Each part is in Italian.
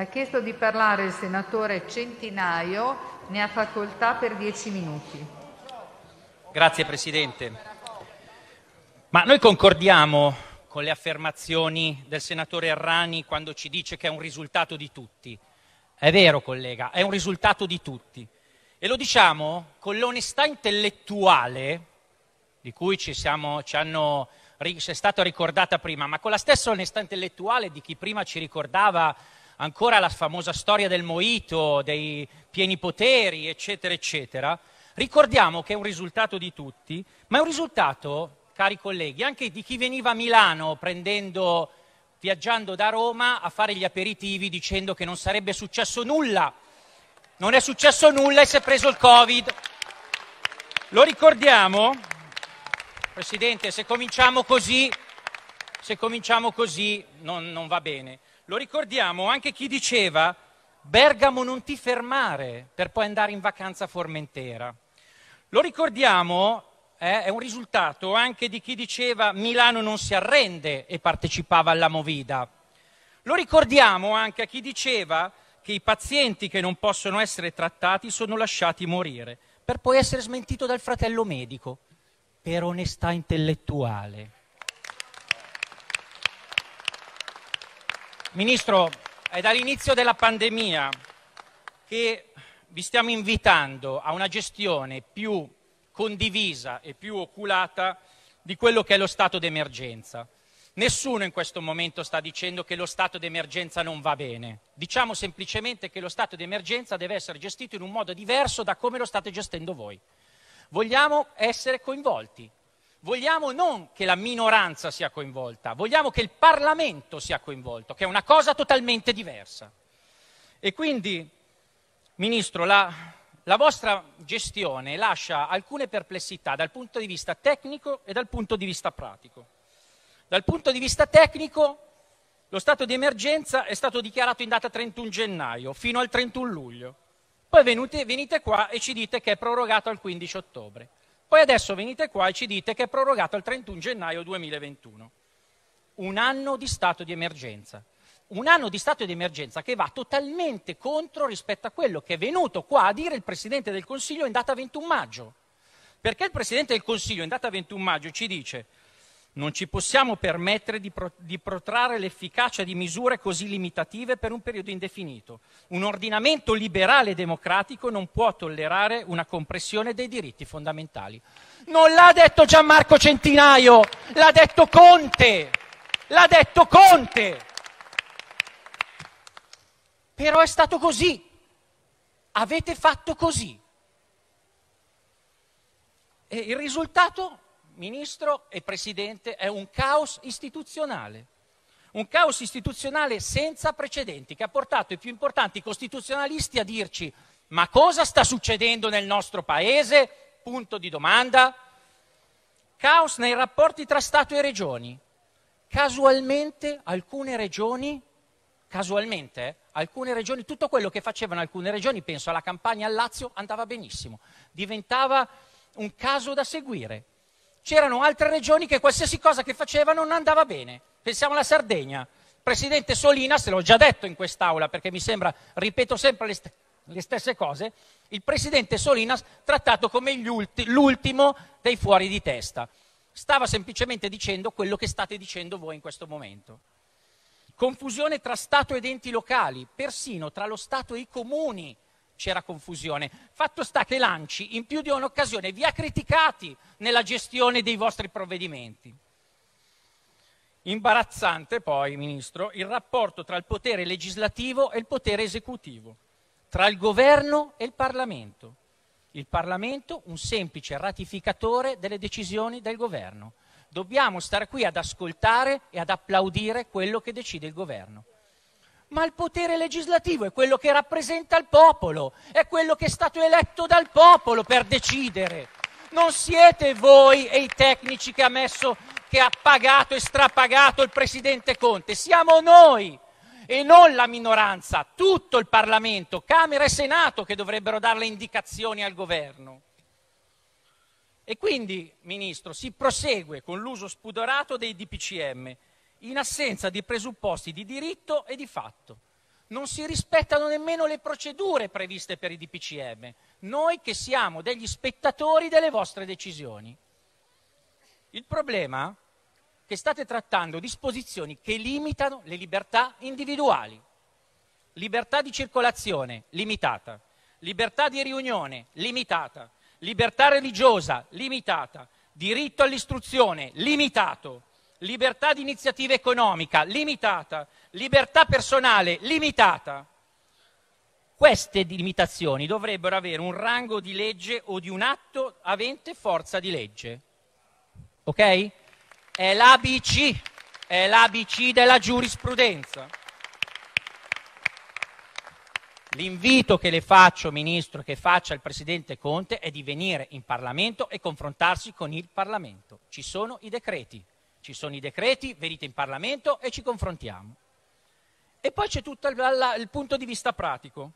Ha chiesto di parlare il senatore Centinaio, ne ha facoltà per dieci minuti. Grazie Presidente. Ma noi concordiamo con le affermazioni del senatore Errani quando ci dice che è un risultato di tutti. È vero, collega, è un risultato di tutti. E lo diciamo con l'onestà intellettuale di cui ci, siamo, ci hanno ci è stata ricordata prima, ma con la stessa onestà intellettuale di chi prima ci ricordava ancora la famosa storia del Moito, dei pieni poteri, eccetera, eccetera, ricordiamo che è un risultato di tutti, ma è un risultato, cari colleghi, anche di chi veniva a Milano prendendo, viaggiando da Roma a fare gli aperitivi dicendo che non sarebbe successo nulla. Non è successo nulla e si è preso il Covid. Lo ricordiamo? Presidente, se cominciamo così, se cominciamo così non, non va bene lo ricordiamo anche chi diceva Bergamo non ti fermare per poi andare in vacanza a Formentera. Lo ricordiamo, eh, è un risultato anche di chi diceva Milano non si arrende e partecipava alla Movida. Lo ricordiamo anche a chi diceva che i pazienti che non possono essere trattati sono lasciati morire, per poi essere smentito dal fratello medico, per onestà intellettuale. Ministro, è dall'inizio della pandemia che vi stiamo invitando a una gestione più condivisa e più oculata di quello che è lo stato d'emergenza. Nessuno in questo momento sta dicendo che lo stato d'emergenza non va bene. Diciamo semplicemente che lo stato d'emergenza deve essere gestito in un modo diverso da come lo state gestendo voi. Vogliamo essere coinvolti, Vogliamo non che la minoranza sia coinvolta, vogliamo che il Parlamento sia coinvolto, che è una cosa totalmente diversa. E quindi, Ministro, la, la vostra gestione lascia alcune perplessità dal punto di vista tecnico e dal punto di vista pratico. Dal punto di vista tecnico, lo stato di emergenza è stato dichiarato in data 31 gennaio fino al 31 luglio. Poi venite, venite qua e ci dite che è prorogato al 15 ottobre. Poi adesso venite qua e ci dite che è prorogato al 31 gennaio 2021. Un anno di stato di emergenza. Un anno di stato di emergenza che va totalmente contro rispetto a quello che è venuto qua a dire il Presidente del Consiglio in data 21 maggio. Perché il Presidente del Consiglio in data 21 maggio ci dice non ci possiamo permettere di, pro- di, protrarre l'efficacia di misure così limitative per un periodo indefinito. Un ordinamento liberale e democratico non può tollerare una compressione dei diritti fondamentali. Non l'ha detto Gianmarco Centinaio, l'ha detto Conte. L'ha detto Conte. Però è stato così. Avete fatto così. E il risultato ministro e presidente, è un caos istituzionale. Un caos istituzionale senza precedenti che ha portato i più importanti costituzionalisti a dirci ma cosa sta succedendo nel nostro paese? Punto di domanda. Caos nei rapporti tra Stato e regioni. Casualmente alcune regioni, casualmente, eh, alcune regioni, tutto quello che facevano alcune regioni, penso alla Campania, al Lazio, andava benissimo. Diventava un caso da seguire c'erano altre regioni che qualsiasi cosa che facevano non andava bene. Pensiamo alla Sardegna. Presidente Solina, se l'ho già detto in quest'Aula perché mi sembra, ripeto sempre le, st- le stesse cose, il Presidente Solinas trattato come ulti- l'ultimo dei fuori di testa. Stava semplicemente dicendo quello che state dicendo voi in questo momento. Confusione tra Stato ed enti locali, persino tra lo Stato e i comuni c'era confusione. Fatto sta che l'ANCI in più di un'occasione vi ha criticati nella gestione dei vostri provvedimenti. Imbarazzante poi, Ministro, il rapporto tra il potere legislativo e il potere esecutivo, tra il governo e il Parlamento. Il Parlamento un semplice ratificatore delle decisioni del governo. Dobbiamo stare qui ad ascoltare e ad applaudire quello che decide il governo ma il potere legislativo è quello che rappresenta il popolo, è quello che è stato eletto dal popolo per decidere. Non siete voi e i tecnici che ha, messo, che ha pagato e strapagato il presidente Conte, siamo noi e non la minoranza, tutto il Parlamento, Camera e Senato che dovrebbero dare le indicazioni al governo. E quindi, Ministro, si prosegue con l'uso spudorato dei DPCM in assenza di presupposti di diritto e di fatto. Non si rispettano nemmeno le procedure previste per i DPCM, noi che siamo degli spettatori delle vostre decisioni. Il problema è che state trattando disposizioni che limitano le libertà individuali. Libertà di circolazione limitata, libertà di riunione limitata, libertà religiosa limitata, diritto all'istruzione limitato libertà di iniziativa economica limitata, libertà personale limitata. Queste limitazioni dovrebbero avere un rango di legge o di un atto avente forza di legge. Ok? È l'ABC, è l'ABC della giurisprudenza. L'invito che le faccio, Ministro, che faccia il Presidente Conte è di venire in Parlamento e confrontarsi con il Parlamento. Ci sono i decreti. Ci sono i decreti, venite in Parlamento e ci confrontiamo. E poi c'è tutto il, il punto di vista pratico.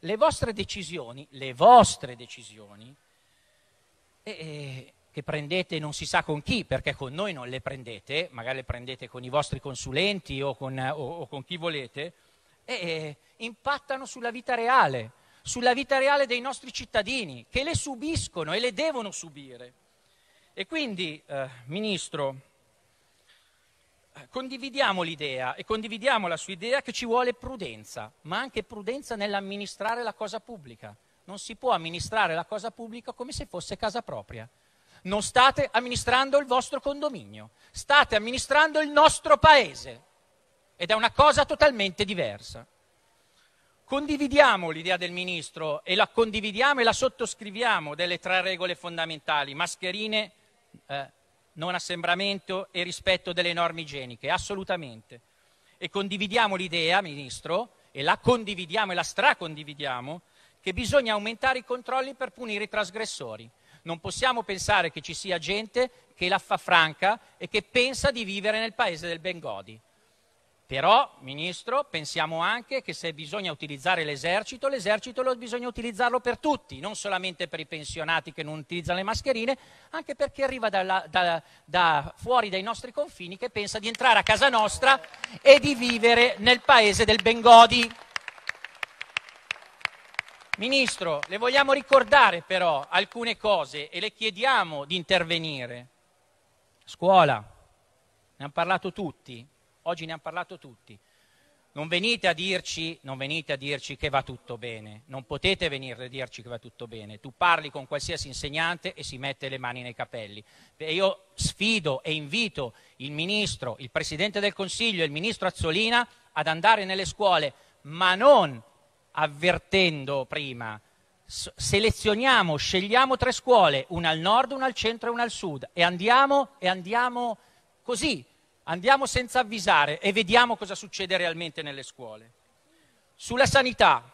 Le vostre decisioni, le vostre decisioni, eh, che prendete non si sa con chi, perché con noi non le prendete, magari le prendete con i vostri consulenti o con, o, o con chi volete, eh, impattano sulla vita reale, sulla vita reale dei nostri cittadini, che le subiscono e le devono subire. E quindi, eh, Ministro, condividiamo l'idea e condividiamo la sua idea che ci vuole prudenza, ma anche prudenza nell'amministrare la cosa pubblica. Non si può amministrare la cosa pubblica come se fosse casa propria. Non state amministrando il vostro condominio, state amministrando il nostro paese ed è una cosa totalmente diversa. Condividiamo l'idea del Ministro e la condividiamo e la sottoscriviamo delle tre regole fondamentali, mascherine, eh, non assembramento e rispetto delle norme igieniche, assolutamente. E condividiamo l'idea, Ministro, e la condividiamo e la stracondividiamo, che bisogna aumentare i controlli per punire i trasgressori. Non possiamo pensare che ci sia gente che la fa franca e che pensa di vivere nel paese del Bengodi. Però, Ministro, pensiamo anche che se bisogna utilizzare l'esercito, l'esercito bisogna utilizzarlo per tutti, non solamente per i pensionati che non utilizzano le mascherine, anche per chi arriva dalla, da, da fuori dai nostri confini che pensa di entrare a casa nostra e di vivere nel paese del Bengodi. Ministro, le vogliamo ricordare però alcune cose e le chiediamo di intervenire. Scuola, ne hanno parlato tutti Oggi ne hanno parlato tutti. Non venite, dirci, non venite, a dirci, che va tutto bene, non potete venire a dirci che va tutto bene. Tu parli con qualsiasi insegnante e si mette le mani nei capelli. E io sfido e invito il Ministro, il Presidente del Consiglio e il Ministro Azzolina ad andare nelle scuole, ma non avvertendo prima. Selezioniamo, scegliamo tre scuole, una al nord, una al centro e una al sud, e andiamo, e andiamo così Andiamo senza avvisare e vediamo cosa succede realmente nelle scuole. Sulla sanità,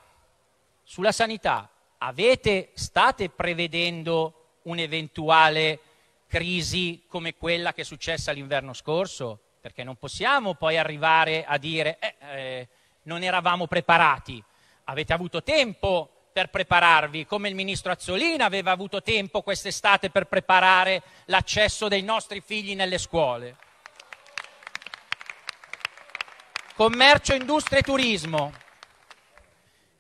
sulla sanità avete, state prevedendo un'eventuale crisi come quella che è successa l'inverno scorso? Perché non possiamo poi arrivare a dire eh, eh, non eravamo preparati. Avete avuto tempo per prepararvi, come il ministro Azzolina aveva avuto tempo quest'estate per preparare l'accesso dei nostri figli nelle scuole commercio, industria e turismo.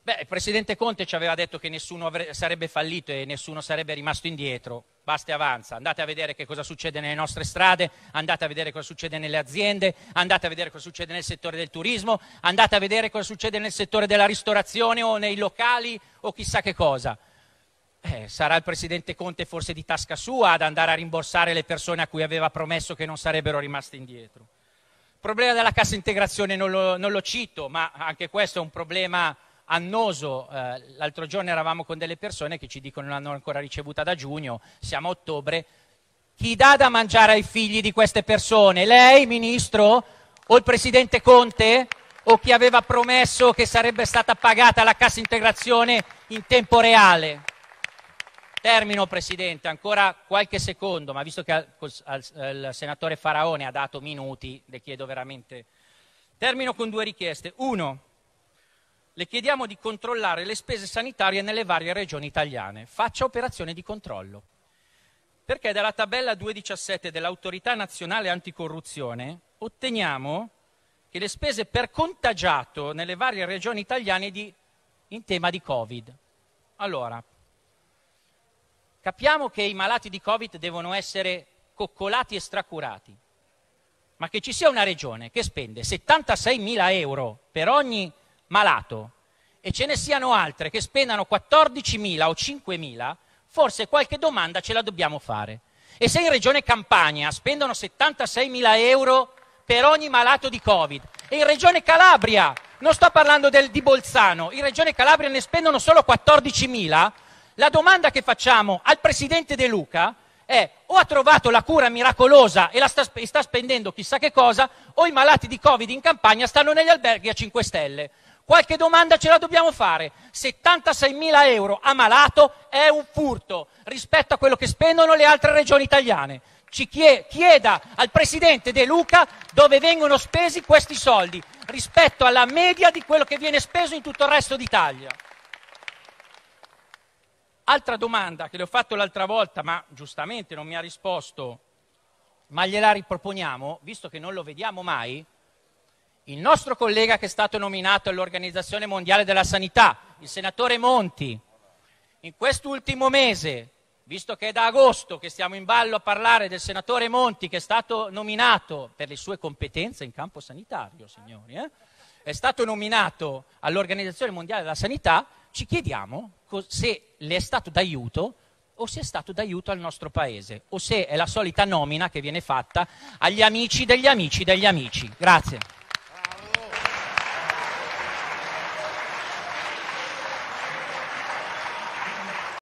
il presidente Conte ci aveva detto che nessuno sarebbe fallito e nessuno sarebbe rimasto indietro. Basta e avanza, andate a vedere che cosa succede nelle nostre strade, andate a vedere cosa succede nelle aziende, andate a vedere cosa succede nel settore del turismo, andate a vedere cosa succede nel settore della ristorazione o nei locali o chissà che cosa. Eh, sarà il presidente Conte forse di tasca sua ad andare a rimborsare le persone a cui aveva promesso che non sarebbero rimaste indietro. Il problema della cassa integrazione non lo, non lo, cito, ma anche questo è un problema annoso. Eh, l'altro giorno eravamo con delle persone che ci dicono non hanno ancora ricevuta da giugno, siamo a ottobre. Chi dà da mangiare ai figli di queste persone? Lei, Ministro? O il Presidente Conte? O chi aveva promesso che sarebbe stata pagata la cassa integrazione in tempo reale? Termino, Presidente, ancora qualche secondo, ma visto che il senatore Faraone ha dato minuti, le chiedo veramente... Termino con due richieste. Uno, le chiediamo di controllare le spese sanitarie nelle varie regioni italiane. Faccia operazione di controllo. Perché dalla tabella 217 dell'Autorità Nazionale Anticorruzione otteniamo che le spese per contagiato nelle varie regioni italiane di, in tema di Covid. Allora, Capiamo che i malati di Covid devono essere coccolati e stracurati, ma che ci sia una regione che spende 76 mila euro per ogni malato e ce ne siano altre che spendano 14 mila o 5 mila, forse qualche domanda ce la dobbiamo fare. E se in regione Campania spendono 76 mila euro per ogni malato di Covid e in regione Calabria, non sto parlando del, di Bolzano, in regione Calabria ne spendono solo 14 mila, la domanda che facciamo al presidente De Luca è o ha trovato la cura miracolosa e, sta, e sta spendendo chissà che cosa, o i malati di Covid in campagna stanno negli alberghi a 5 stelle. Qualche domanda ce la dobbiamo fare. 76.000 euro a malato è un furto rispetto a quello che spendono le altre regioni italiane. Ci chieda al Presidente De Luca dove vengono spesi questi soldi rispetto alla media di quello che viene speso in tutto il resto d'Italia. Altra domanda che le ho fatto l'altra volta, ma giustamente non mi ha risposto, ma gliela riproponiamo, visto che non lo vediamo mai, il nostro collega che è stato nominato all'Organizzazione Mondiale della Sanità, il senatore Monti, in quest'ultimo mese, visto che è da agosto che stiamo in ballo a parlare del senatore Monti che è stato nominato per le sue competenze in campo sanitario, signori, eh? è stato nominato all'Organizzazione Mondiale della Sanità, ci chiediamo se le è stato d'aiuto o se è stato d'aiuto al nostro paese o se è la solita nomina che viene fatta agli amici degli amici degli amici. Grazie.